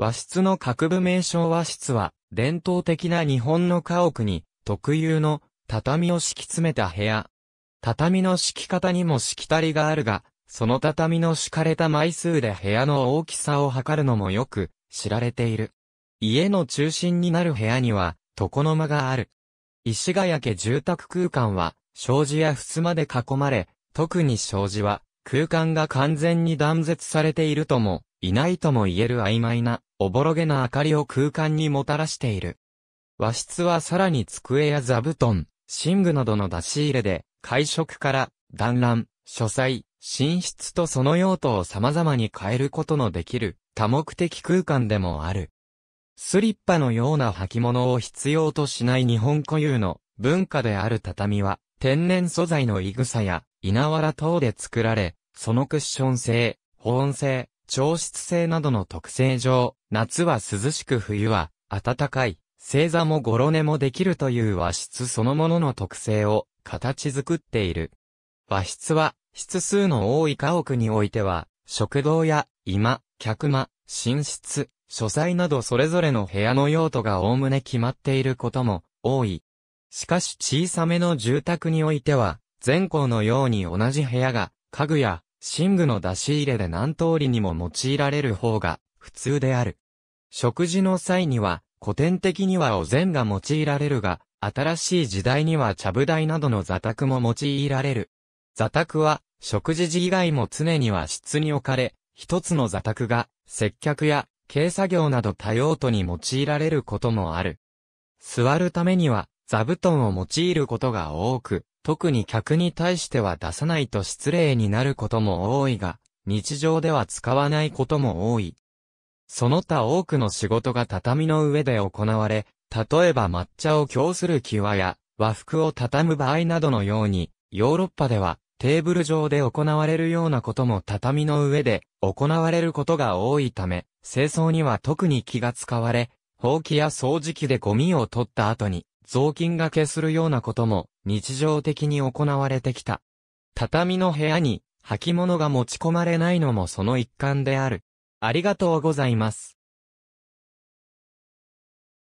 和室の各部名称和室は、伝統的な日本の家屋に、特有の畳を敷き詰めた部屋。畳の敷き方にも敷きたりがあるが、その畳の敷かれた枚数で部屋の大きさを測るのもよく知られている。家の中心になる部屋には床の間がある。石ヶ谷家住宅空間は障子や襖で囲まれ、特に障子は空間が完全に断絶されているともいないとも言える曖昧な、おぼろげな明かりを空間にもたらしている。和室はさらに机や座布団、寝具などの出し入れで、会食から、団らん、書斎、寝室とその用途を様々に変えることのできる、多目的空間でもある。スリッパのような履物を必要としない日本固有の文化である畳は、天然素材のイグサや稲わら等で作られ、そのクッション性、保温性、調湿性などの特性上、夏は涼しく冬は暖かい、星座もゴロネもできるという和室そのものの特性を形作っている。和室は、室数の多い家屋においては、食堂や居間、客間、寝室、書斎などそれぞれの部屋の用途が概ね決まっていることも多い。しかし小さめの住宅においては、全校のように同じ部屋が家具や寝具の出し入れで何通りにも用いられる方が普通である。食事の際には、古典的にはお膳が用いられるが、新しい時代には茶舞台などの座卓も用いられる。座卓は、食事時以外も常には室に置かれ、一つの座卓が、接客や、軽作業など多用途に用いられることもある。座るためには、座布団を用いることが多く、特に客に対しては出さないと失礼になることも多いが、日常では使わないことも多い。その他多くの仕事が畳の上で行われ、例えば抹茶を供する際や、和服を畳む場合などのように、ヨーロッパではテーブル上で行われるようなことも畳の上で行われることが多いため、清掃には特に気が使われ、ほうきや掃除機でゴミを取った後に雑巾がけするようなことも日常的に行われてきた。畳の部屋に履物が持ち込まれないのもその一環である。ありがとうございます。